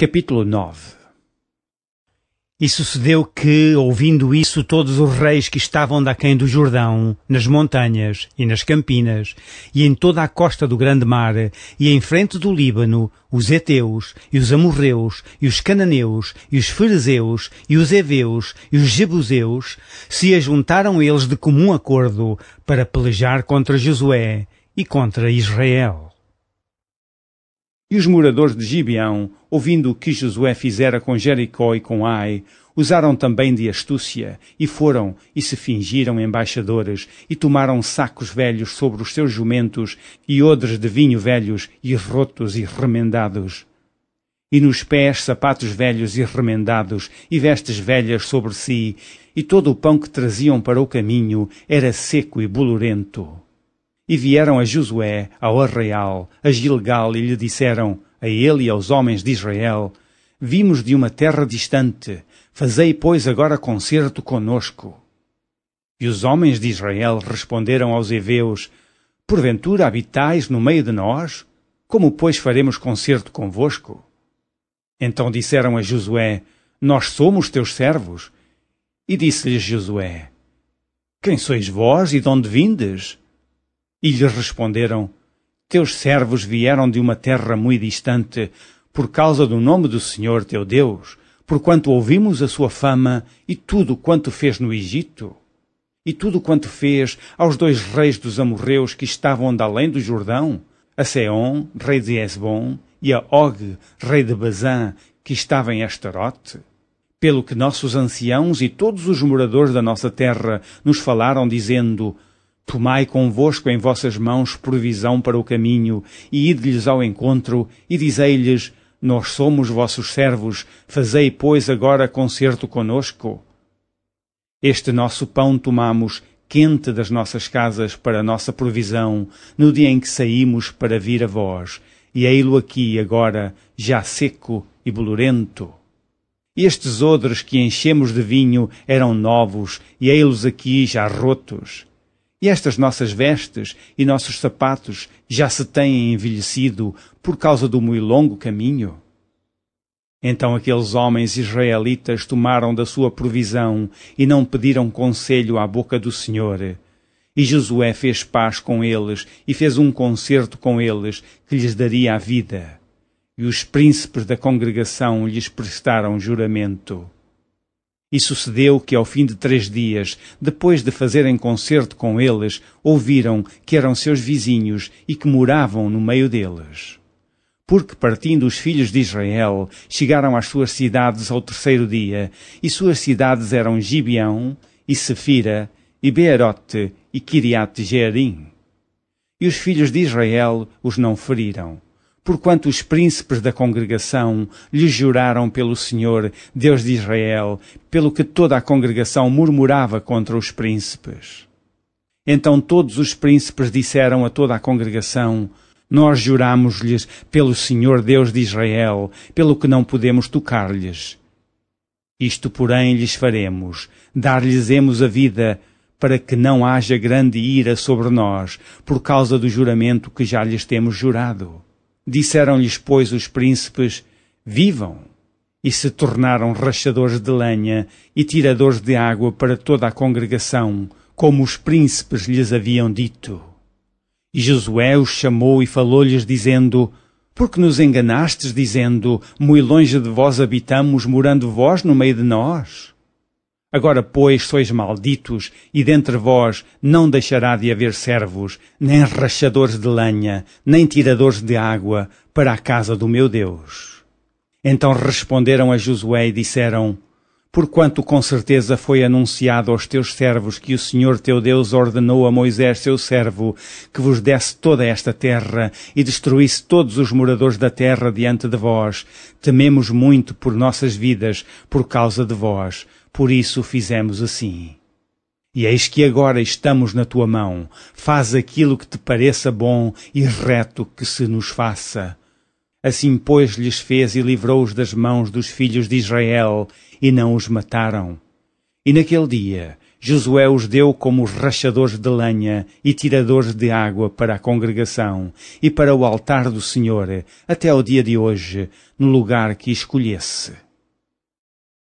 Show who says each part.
Speaker 1: Capítulo 9 E sucedeu que, ouvindo isso, todos os reis que estavam daquém do Jordão, nas montanhas e nas campinas, e em toda a costa do grande mar, e em frente do Líbano, os heteus e os Amorreus, e os Cananeus, e os Fariseus, e os Eveus, e os Jebuseus, se ajuntaram eles de comum acordo para pelejar contra Josué e contra Israel. E os moradores de Gibeão, ouvindo o que Josué fizera com Jericó e com Ai, usaram também de astúcia, e foram e se fingiram embaixadores, e tomaram sacos velhos sobre os seus jumentos, e odres de vinho velhos, e rotos e remendados. E nos pés sapatos velhos e remendados, e vestes velhas sobre si, e todo o pão que traziam para o caminho era seco e bolorento. E vieram a Josué, ao arraial, a Gilgal, e lhe disseram, a ele e aos homens de Israel, Vimos de uma terra distante, fazei, pois, agora concerto conosco. E os homens de Israel responderam aos heveus, Porventura habitais no meio de nós? Como, pois, faremos concerto convosco? Então disseram a Josué, Nós somos teus servos. E disse-lhes Josué, Quem sois vós e de onde vindes? E lhes responderam: Teus servos vieram de uma terra muito distante, por causa do nome do Senhor teu Deus, porquanto ouvimos a sua fama e tudo quanto fez no Egito, e tudo quanto fez aos dois reis dos amorreus que estavam de além do Jordão, a Seom, rei de Esbon e a Og, rei de Bazã, que estava em Astarote. Pelo que nossos anciãos e todos os moradores da nossa terra nos falaram, dizendo: Tomai convosco em vossas mãos provisão para o caminho, e ide-lhes ao encontro, e dizei-lhes: Nós somos vossos servos, fazei, pois, agora concerto conosco. Este nosso pão tomamos, quente das nossas casas, para nossa provisão, no dia em que saímos para vir a vós, e ei-lo aqui agora, já seco e bolorento. Estes odres que enchemos de vinho eram novos, e ei-los aqui já rotos e estas nossas vestes e nossos sapatos já se têm envelhecido por causa do muito longo caminho? Então aqueles homens israelitas tomaram da sua provisão e não pediram conselho à boca do Senhor. E Josué fez paz com eles e fez um concerto com eles que lhes daria a vida. E os príncipes da congregação lhes prestaram juramento. E sucedeu que, ao fim de três dias, depois de fazerem concerto com eles, ouviram que eram seus vizinhos e que moravam no meio deles. Porque, partindo os filhos de Israel, chegaram às suas cidades ao terceiro dia, e suas cidades eram Gibeão, e Sefira, e Beerote, e Kiriat Jearim. E os filhos de Israel os não feriram porquanto os príncipes da congregação lhe juraram pelo Senhor, Deus de Israel, pelo que toda a congregação murmurava contra os príncipes. Então todos os príncipes disseram a toda a congregação: Nós juramos-lhes pelo Senhor Deus de Israel, pelo que não podemos tocar-lhes. Isto, porém, lhes faremos: dar-lhes-emos a vida, para que não haja grande ira sobre nós, por causa do juramento que já lhes temos jurado. Disseram-lhes, pois, os príncipes: Vivam! E se tornaram rachadores de lenha e tiradores de água para toda a congregação, como os príncipes lhes haviam dito. E Josué os chamou e falou-lhes, dizendo: Porque nos enganastes, dizendo: Muito longe de vós habitamos, morando vós no meio de nós? Agora, pois, sois malditos, e dentre vós não deixará de haver servos, nem rachadores de lenha, nem tiradores de água, para a casa do meu Deus. Então responderam a Josué e disseram: Porquanto com certeza foi anunciado aos teus servos que o Senhor teu Deus ordenou a Moisés, seu servo, que vos desse toda esta terra e destruísse todos os moradores da terra diante de vós, tememos muito por nossas vidas, por causa de vós por isso fizemos assim. E eis que agora estamos na tua mão. Faz aquilo que te pareça bom e reto que se nos faça. Assim, pois, lhes fez e livrou-os das mãos dos filhos de Israel, e não os mataram. E naquele dia, Josué os deu como rachadores de lenha e tiradores de água para a congregação e para o altar do Senhor, até o dia de hoje, no lugar que escolhesse.